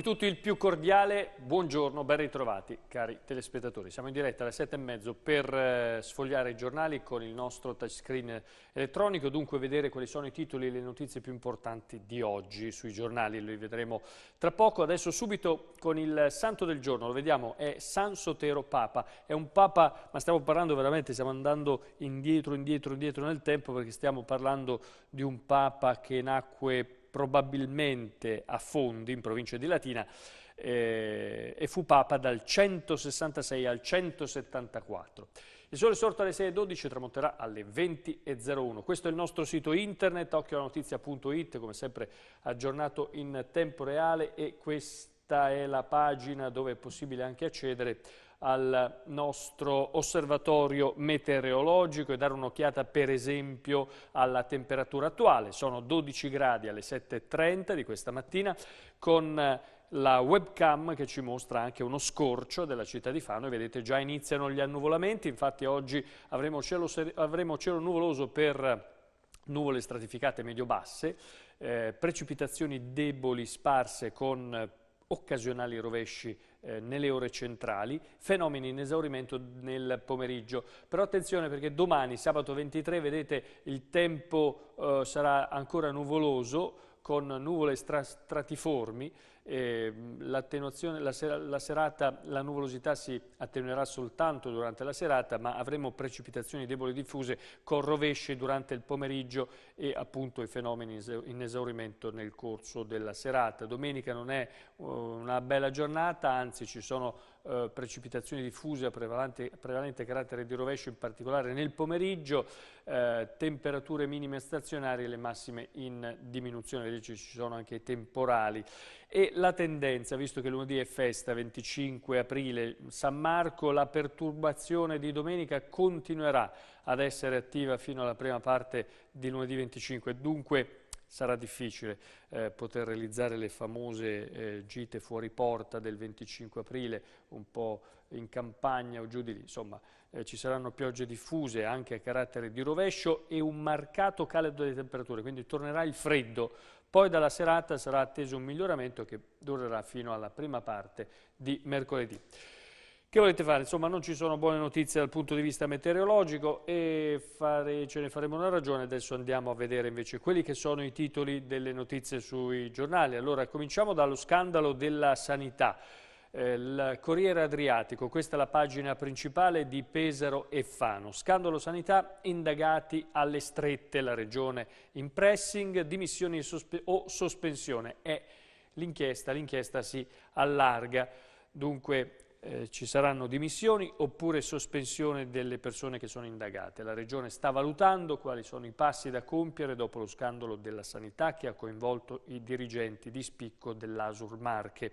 voi tutti il più cordiale buongiorno, ben ritrovati cari telespettatori. Siamo in diretta alle sette e mezzo per eh, sfogliare i giornali con il nostro touchscreen elettronico, dunque vedere quali sono i titoli e le notizie più importanti di oggi sui giornali, lo vedremo tra poco. Adesso subito con il santo del giorno, lo vediamo, è San Sotero Papa, è un papa, ma stiamo parlando veramente, stiamo andando indietro, indietro, indietro nel tempo perché stiamo parlando di un papa che nacque probabilmente a Fondi, in provincia di Latina, eh, e fu papa dal 166 al 174. Il sole sorto alle 6.12 e tramonterà alle 20.01. Questo è il nostro sito internet, occhioalanotizia.it, come sempre aggiornato in tempo reale e questa è la pagina dove è possibile anche accedere al nostro osservatorio meteorologico e dare un'occhiata per esempio alla temperatura attuale. Sono 12 gradi alle 7.30 di questa mattina con eh, la webcam che ci mostra anche uno scorcio della città di Fano e vedete già iniziano gli annuvolamenti, infatti oggi avremo cielo, avremo cielo nuvoloso per eh, nuvole stratificate medio-basse, eh, precipitazioni deboli sparse con eh, occasionali rovesci eh, nelle ore centrali, fenomeni in esaurimento nel pomeriggio. Però attenzione perché domani, sabato 23, vedete il tempo eh, sarà ancora nuvoloso, con nuvole stra stratiformi, Ehm, l'attenuazione, la, sera, la, serata, la nuvolosità si attenuerà soltanto durante la serata, ma avremo precipitazioni deboli diffuse con rovesce durante il pomeriggio e appunto i fenomeni in esaurimento nel corso della serata. Domenica non è uhm, una bella giornata, anzi ci sono eh, precipitazioni diffuse a prevalente, prevalente, carattere di rovescio, in particolare nel pomeriggio, eh, temperature minime stazionarie e le massime in diminuzione, invece ci sono anche i temporali. E la tendenza, visto che lunedì è festa, 25 aprile, San Marco, la perturbazione di domenica continuerà ad essere attiva fino alla prima parte di lunedì 25, dunque sarà difficile eh, poter realizzare le famose eh, gite fuori porta del 25 aprile, un po' in campagna o giù di lì, insomma eh, ci saranno piogge diffuse anche a carattere di rovescio e un marcato caldo delle temperature, quindi tornerà il freddo, poi dalla serata sarà atteso un miglioramento che durerà fino alla prima parte di mercoledì. Che volete fare? Insomma non ci sono buone notizie dal punto di vista meteorologico e fare, ce ne faremo una ragione. Adesso andiamo a vedere invece quelli che sono i titoli delle notizie sui giornali. Allora cominciamo dallo scandalo della sanità. Eh, il Corriere Adriatico, questa è la pagina principale di Pesaro e Fano. Scandalo sanità, indagati alle strette, la regione in pressing, dimissioni sospe o sospensione. È l'inchiesta, l'inchiesta si allarga. Dunque eh, ci saranno dimissioni oppure sospensione delle persone che sono indagate. La Regione sta valutando quali sono i passi da compiere dopo lo scandalo della sanità che ha coinvolto i dirigenti di spicco dell'Asur Marche.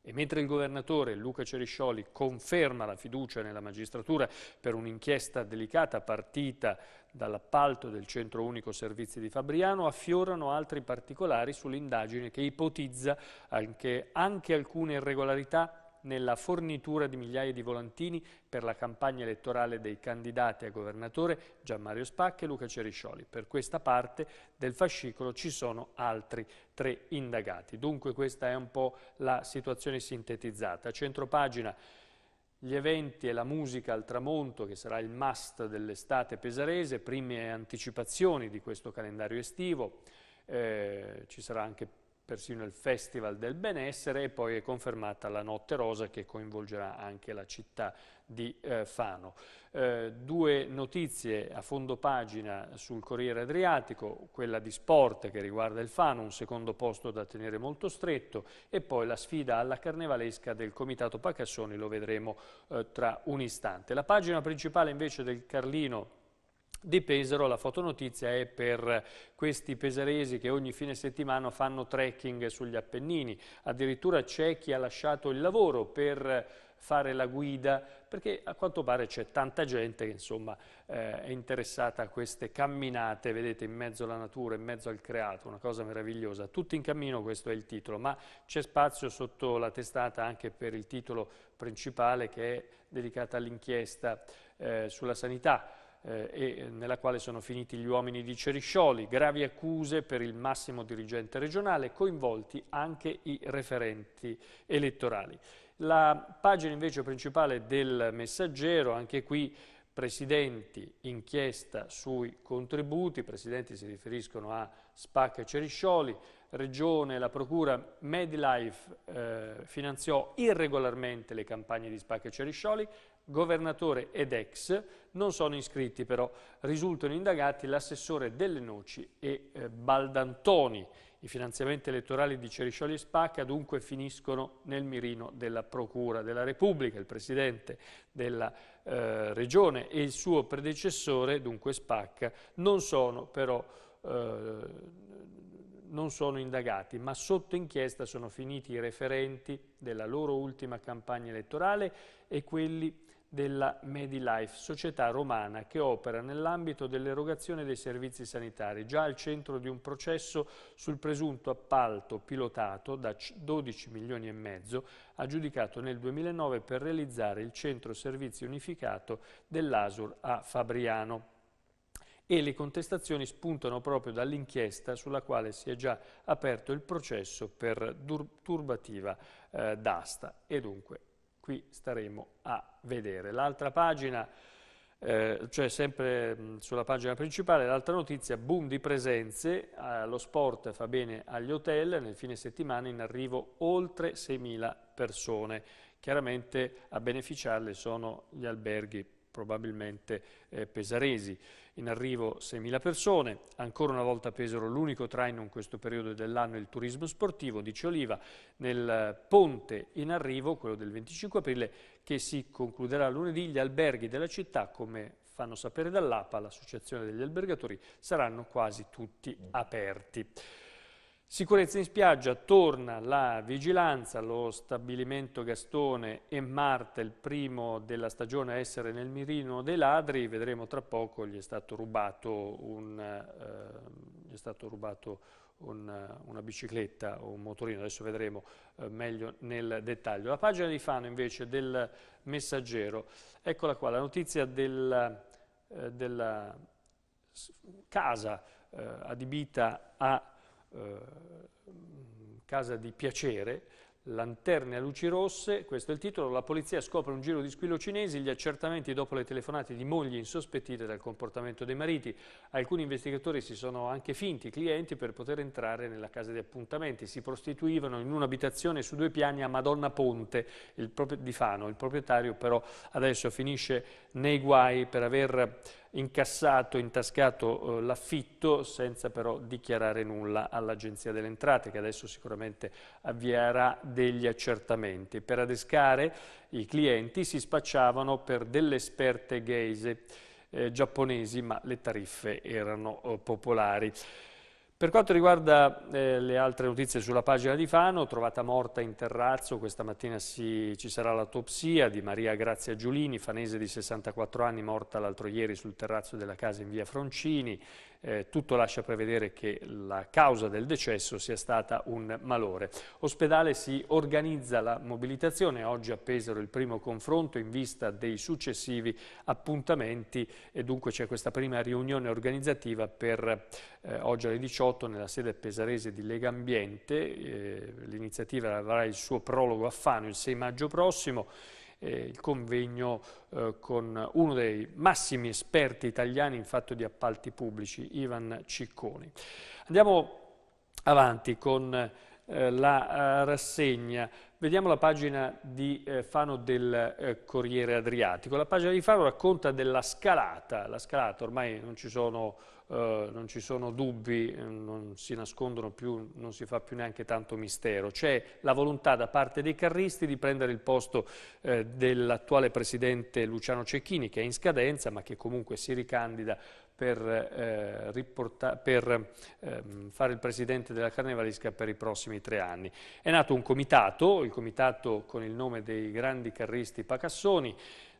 E mentre il governatore Luca Ceriscioli conferma la fiducia nella magistratura per un'inchiesta delicata partita dall'appalto del Centro Unico Servizi di Fabriano, affiorano altri particolari sull'indagine che ipotizza anche, anche alcune irregolarità nella fornitura di migliaia di volantini per la campagna elettorale dei candidati a governatore Gian Mario Spacca e Luca Ceriscioli. Per questa parte del fascicolo ci sono altri tre indagati. Dunque questa è un po' la situazione sintetizzata. A centropagina gli eventi e la musica al tramonto, che sarà il must dell'estate pesarese, prime anticipazioni di questo calendario estivo, eh, ci sarà anche persino il Festival del Benessere e poi è confermata la Notte Rosa che coinvolgerà anche la città di eh, Fano. Eh, due notizie a fondo pagina sul Corriere Adriatico, quella di sport che riguarda il Fano, un secondo posto da tenere molto stretto e poi la sfida alla carnevalesca del Comitato Pacassoni, lo vedremo eh, tra un istante. La pagina principale invece del Carlino di Pesaro, la fotonotizia è per questi pesaresi che ogni fine settimana fanno trekking sugli Appennini, addirittura c'è chi ha lasciato il lavoro per fare la guida, perché a quanto pare c'è tanta gente che insomma, eh, è interessata a queste camminate, vedete, in mezzo alla natura, in mezzo al creato, una cosa meravigliosa. Tutti in cammino, questo è il titolo, ma c'è spazio sotto la testata anche per il titolo principale che è dedicato all'inchiesta eh, sulla sanità eh, nella quale sono finiti gli uomini di Ceriscioli, gravi accuse per il massimo dirigente regionale, coinvolti anche i referenti elettorali. La pagina invece principale del messaggero, anche qui presidenti inchiesta sui contributi, presidenti si riferiscono a SPAC e Ceriscioli, Regione, la Procura, Medlife eh, finanziò irregolarmente le campagne di Spacca e Ceriscioli, governatore ed ex, non sono iscritti però. Risultano indagati l'assessore Delle Noci e eh, Baldantoni. I finanziamenti elettorali di Ceriscioli e Spacca dunque finiscono nel mirino della Procura della Repubblica. Il Presidente della eh, Regione e il suo predecessore, dunque Spacca, non sono però... Eh, non sono indagati, ma sotto inchiesta sono finiti i referenti della loro ultima campagna elettorale e quelli della Medilife, società romana che opera nell'ambito dell'erogazione dei servizi sanitari, già al centro di un processo sul presunto appalto pilotato da 12 milioni e mezzo, aggiudicato nel 2009 per realizzare il centro servizi unificato dell'ASUR a Fabriano e le contestazioni spuntano proprio dall'inchiesta sulla quale si è già aperto il processo per turbativa eh, d'asta. E dunque qui staremo a vedere. L'altra pagina, eh, cioè sempre mm, sulla pagina principale, l'altra notizia, boom di presenze, eh, lo sport fa bene agli hotel, nel fine settimana in arrivo oltre 6.000 persone. Chiaramente a beneficiarle sono gli alberghi probabilmente eh, pesaresi in arrivo 6.000 persone, ancora una volta Pesaro l'unico traino in questo periodo dell'anno è il turismo sportivo, dice Oliva, nel ponte in arrivo, quello del 25 aprile, che si concluderà lunedì, gli alberghi della città, come fanno sapere dall'APA, l'associazione degli albergatori, saranno quasi tutti aperti. Sicurezza in spiaggia, torna la vigilanza, lo stabilimento Gastone e Marta, il primo della stagione a essere nel mirino dei ladri, vedremo tra poco, gli è stato rubato, un, eh, è stato rubato un, una bicicletta o un motorino, adesso vedremo eh, meglio nel dettaglio. La pagina di Fano invece del messaggero, eccola qua, la notizia del, eh, della casa eh, adibita a eh, casa di piacere, lanterne a luci rosse, questo è il titolo, la polizia scopre un giro di squillo cinesi, gli accertamenti dopo le telefonate di mogli insospettite dal comportamento dei mariti. Alcuni investigatori si sono anche finti clienti per poter entrare nella casa di appuntamenti, si prostituivano in un'abitazione su due piani a Madonna Ponte di Fano, il proprietario però adesso finisce nei guai per aver incassato, intascato eh, l'affitto senza però dichiarare nulla all'Agenzia delle Entrate che adesso sicuramente avvierà degli accertamenti. Per adescare i clienti si spacciavano per delle esperte gheise eh, giapponesi ma le tariffe erano eh, popolari. Per quanto riguarda eh, le altre notizie sulla pagina di Fano, trovata morta in terrazzo, questa mattina si, ci sarà l'autopsia di Maria Grazia Giulini, fanese di 64 anni, morta l'altro ieri sul terrazzo della casa in via Froncini. Eh, tutto lascia prevedere che la causa del decesso sia stata un malore. Ospedale si organizza la mobilitazione, oggi appesero il primo confronto in vista dei successivi appuntamenti e dunque c'è questa prima riunione organizzativa per eh, oggi alle 18 2018 nella sede pesarese di Lega Ambiente, eh, l'iniziativa avrà il suo prologo a Fano il 6 maggio prossimo, eh, il convegno eh, con uno dei massimi esperti italiani in fatto di appalti pubblici, Ivan Cicconi. Andiamo avanti con eh, la eh, rassegna. Vediamo la pagina di eh, Fano del eh, Corriere Adriatico. La pagina di Fano racconta della scalata, la scalata ormai non ci sono eh, non ci sono dubbi, eh, non si nascondono più, non si fa più neanche tanto mistero. C'è la volontà da parte dei carristi di prendere il posto eh, dell'attuale presidente Luciano Cecchini, che è in scadenza ma che comunque si ricandida per, eh, riporta, per ehm, fare il presidente della Carnevalisca per i prossimi tre anni. È nato un comitato, il comitato con il nome dei grandi carristi Pacassoni,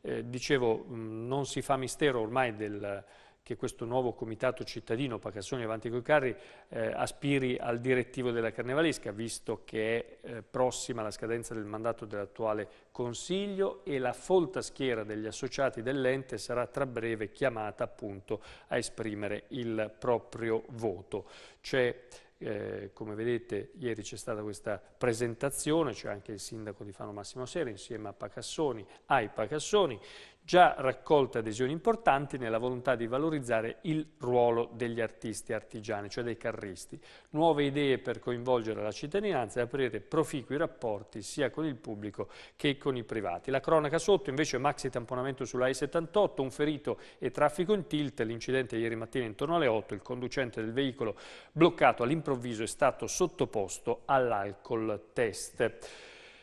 eh, dicevo mh, mm, non si fa mistero ormai del che questo nuovo comitato cittadino Pacassoni Avanti coi Carri eh, aspiri al direttivo della Carnevalesca, visto che è eh, prossima la scadenza del mandato dell'attuale Consiglio e la folta schiera degli associati dell'ente sarà tra breve chiamata appunto a esprimere il proprio voto. Eh, come vedete ieri c'è stata questa presentazione, c'è anche il sindaco di Fano Massimo Sera insieme a Pacassoni, ai Pacassoni, già raccolte adesioni importanti nella volontà di valorizzare il ruolo degli artisti artigiani, cioè dei carristi, nuove idee per coinvolgere la cittadinanza e aprire proficui rapporti sia con il pubblico che con i privati. La cronaca sotto invece maxi tamponamento sulla e 78 un ferito e traffico in tilt, l'incidente ieri mattina intorno alle 8, il conducente del veicolo bloccato all'improvviso è stato sottoposto all'alcol test.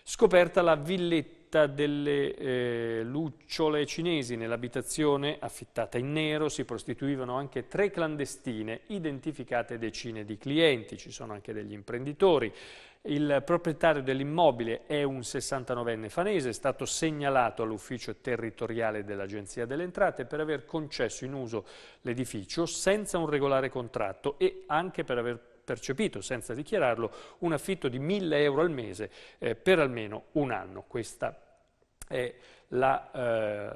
Scoperta la villetta vetta delle eh, lucciole cinesi nell'abitazione, affittata in nero, si prostituivano anche tre clandestine, identificate decine di clienti, ci sono anche degli imprenditori. Il proprietario dell'immobile è un 69enne fanese, è stato segnalato all'ufficio territoriale dell'Agenzia delle Entrate per aver concesso in uso l'edificio senza un regolare contratto e anche per aver percepito senza dichiararlo un affitto di 1000 euro al mese eh, per almeno un anno. Questa è la,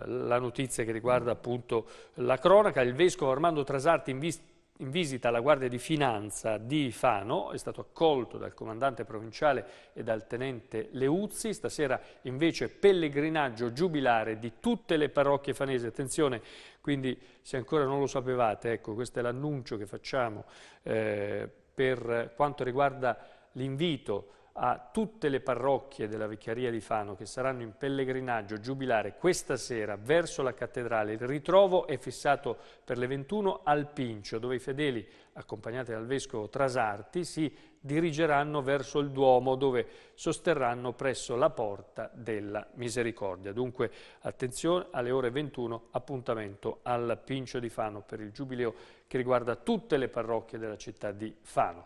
eh, la notizia che riguarda appunto la cronaca. Il vescovo Armando Trasarti in vista in visita alla Guardia di Finanza di Fano, è stato accolto dal comandante provinciale e dal tenente Leuzzi, stasera invece pellegrinaggio giubilare di tutte le parrocchie fanese, attenzione, quindi se ancora non lo sapevate, ecco questo è l'annuncio che facciamo eh, per eh, quanto riguarda l'invito a tutte le parrocchie della Vecchiaria di Fano che saranno in pellegrinaggio giubilare questa sera verso la cattedrale. Il ritrovo è fissato per le 21 al Pincio, dove i fedeli, accompagnati dal vescovo Trasarti, si dirigeranno verso il Duomo, dove sosterranno presso la Porta della Misericordia. Dunque, attenzione, alle ore 21 appuntamento al Pincio di Fano per il Giubileo che riguarda tutte le parrocchie della città di Fano.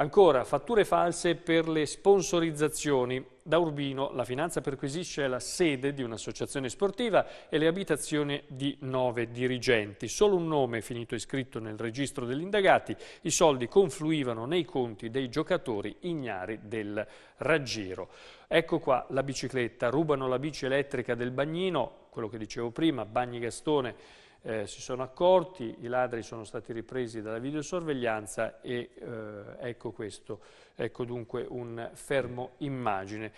Ancora, fatture false per le sponsorizzazioni. Da Urbino la finanza perquisisce la sede di un'associazione sportiva e le abitazioni di nove dirigenti. Solo un nome è finito iscritto nel registro degli indagati. I soldi confluivano nei conti dei giocatori ignari del raggiro. Ecco qua la bicicletta. Rubano la bici elettrica del bagnino, quello che dicevo prima, Bagni Gastone eh, si sono accorti, i ladri sono stati ripresi dalla videosorveglianza e eh, ecco questo, ecco dunque un fermo immagine.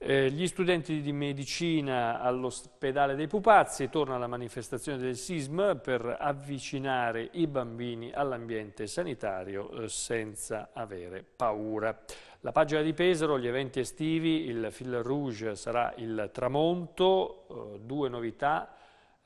Eh, gli studenti di medicina all'ospedale dei Pupazzi torna alla manifestazione del SISM per avvicinare i bambini all'ambiente sanitario eh, senza avere paura. La pagina di Pesaro, gli eventi estivi, il fil rouge sarà il tramonto, eh, due novità,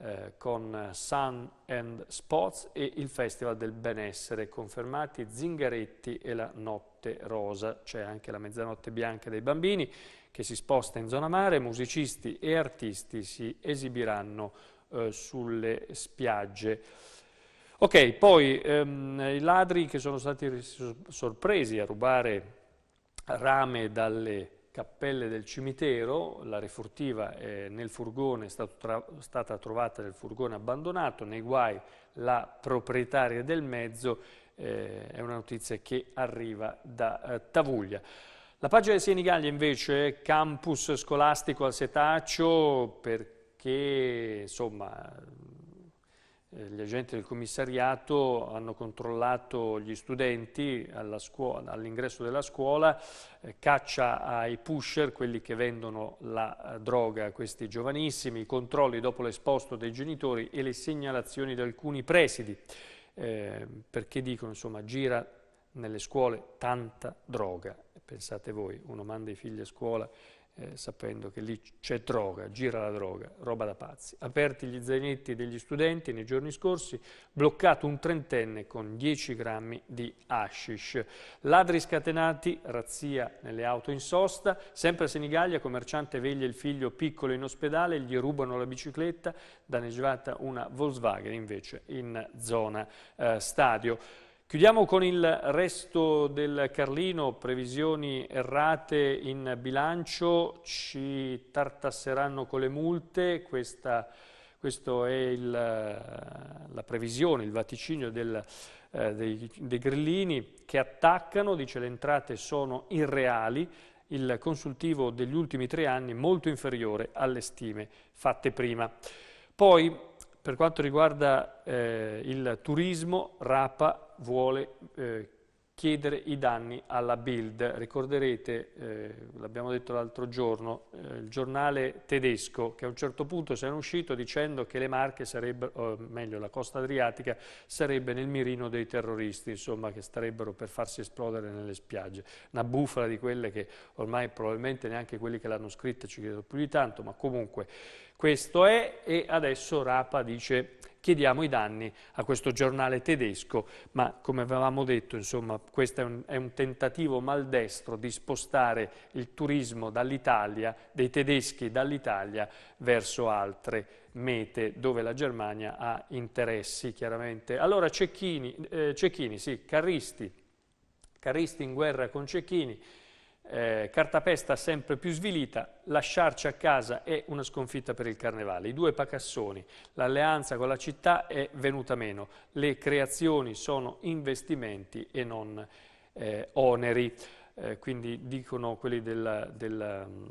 eh, con Sun and Spots e il Festival del Benessere, confermati Zingaretti e la Notte Rosa, c'è anche la Mezzanotte Bianca dei Bambini che si sposta in zona mare, musicisti e artisti si esibiranno eh, sulle spiagge. Ok, poi ehm, i ladri che sono stati sorpresi a rubare rame dalle cappelle del cimitero, la refurtiva è eh, nel furgone, è stata trovata nel furgone abbandonato, nei guai la proprietaria del mezzo, eh, è una notizia che arriva da eh, Tavuglia. La pagina di Senigallia invece, campus scolastico al setaccio, perché insomma eh, gli agenti del commissariato hanno controllato gli studenti all'ingresso all della scuola, eh, caccia ai pusher, quelli che vendono la eh, droga a questi giovanissimi, i controlli dopo l'esposto dei genitori e le segnalazioni di alcuni presidi, eh, perché dicono insomma gira nelle scuole tanta droga. Pensate voi, uno manda i figli a scuola eh, sapendo che lì c'è droga, gira la droga, roba da pazzi. Aperti gli zainetti degli studenti nei giorni scorsi, bloccato un trentenne con 10 grammi di hashish. Ladri scatenati, razzia nelle auto in sosta, sempre a Senigallia, commerciante veglia il figlio piccolo in ospedale, gli rubano la bicicletta, danneggiata una Volkswagen invece in zona eh, stadio. Chiudiamo con il resto del Carlino, previsioni errate in bilancio, ci tartasseranno con le multe, questa, questo è il, eh, la previsione, il vaticinio del, eh, dei, dei grillini che attaccano, dice le entrate sono irreali, il consultivo degli ultimi tre anni molto inferiore alle stime fatte prima. Poi per quanto riguarda eh, il turismo, Rapa vuole eh, chiedere i danni alla Bild. Ricorderete, eh, l'abbiamo detto l'altro giorno, eh, il giornale tedesco che a un certo punto si è uscito dicendo che le Marche sarebbero, o meglio la costa adriatica, sarebbe nel mirino dei terroristi, insomma che starebbero per farsi esplodere nelle spiagge. Una bufala di quelle che ormai probabilmente neanche quelli che l'hanno scritta ci credono più di tanto, ma comunque... Questo è e adesso Rapa dice chiediamo i danni a questo giornale tedesco, ma come avevamo detto, insomma, questo è un, è un tentativo maldestro di spostare il turismo dall'Italia, dei tedeschi dall'Italia, verso altre mete dove la Germania ha interessi, chiaramente. Allora Cecchini, eh, Cecchini sì, Carristi, Carristi in guerra con Cecchini, eh, cartapesta sempre più svilita, lasciarci a casa è una sconfitta per il carnevale. I due pacassoni, l'alleanza con la città è venuta meno, le creazioni sono investimenti e non eh, oneri, eh, quindi dicono quelli della, della, mm,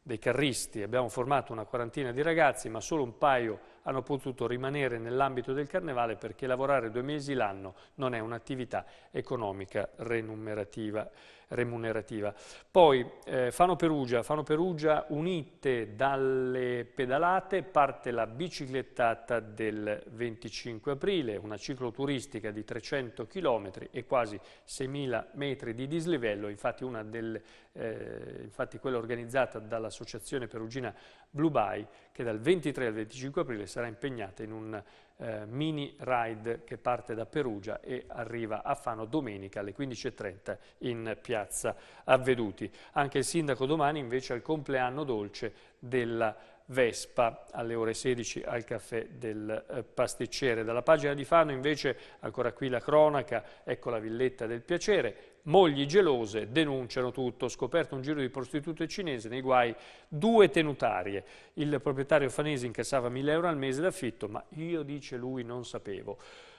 dei carristi, abbiamo formato una quarantina di ragazzi ma solo un paio hanno potuto rimanere nell'ambito del carnevale perché lavorare due mesi l'anno non è un'attività economica remunerativa remunerativa. Poi eh, Fano Perugia, Fano Perugia unite dalle pedalate parte la biciclettata del 25 aprile, una cicloturistica di 300 km e quasi 6.000 metri di dislivello, infatti, delle, eh, infatti quella organizzata dall'associazione perugina Blue Bay che dal 23 al 25 aprile sarà impegnata in un eh, mini ride che parte da Perugia e arriva a Fano domenica alle 15.30 in piazza Avveduti. Anche il sindaco domani invece il compleanno dolce della Vespa alle ore 16 al caffè del eh, pasticcere. Dalla pagina di Fano invece, ancora qui la cronaca, ecco la villetta del piacere, mogli gelose denunciano tutto, scoperto un giro di prostitute cinese nei guai due tenutarie. Il proprietario fanese incassava 1000 euro al mese d'affitto, ma io, dice lui, non sapevo.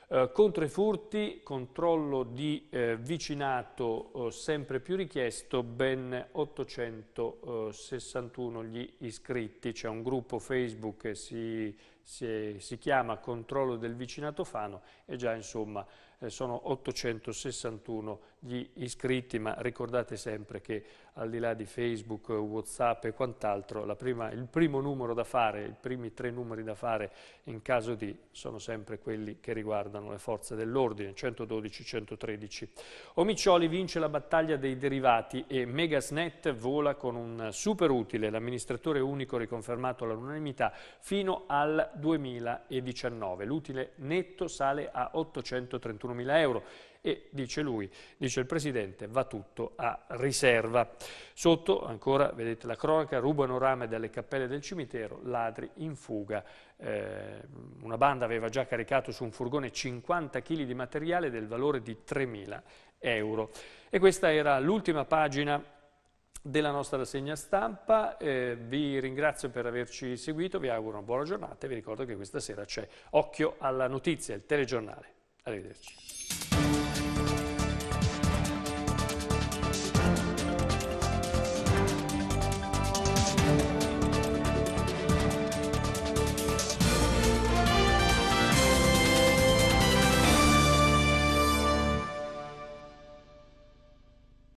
Eh, contro i furti, controllo di eh, vicinato eh, sempre più richiesto, ben 861 gli iscritti. C'è un gruppo Facebook che si, si, si, chiama Controllo del vicinato Fano e già insomma eh, sono 861 iscritti gli iscritti, ma ricordate sempre che al di là di Facebook, Whatsapp e quant'altro, il primo numero da fare, i primi tre numeri da fare in caso di sono sempre quelli che riguardano le forze dell'ordine, 112-113. Omiccioli vince la battaglia dei derivati e Megasnet vola con un super utile, l'amministratore unico riconfermato all'unanimità fino al 2019. L'utile netto sale a 831.000 euro e dice lui, dice il Presidente, va tutto a riserva. Sotto, ancora, vedete la cronaca, rubano rame dalle cappelle del cimitero, ladri in fuga. Eh, una banda aveva già caricato su un furgone 50 kg di materiale del valore di 3.000 euro. E questa era l'ultima pagina della nostra rassegna stampa. Eh, vi ringrazio per averci seguito, vi auguro una buona giornata e vi ricordo che questa sera c'è Occhio alla notizia, il telegiornale. Arrivederci.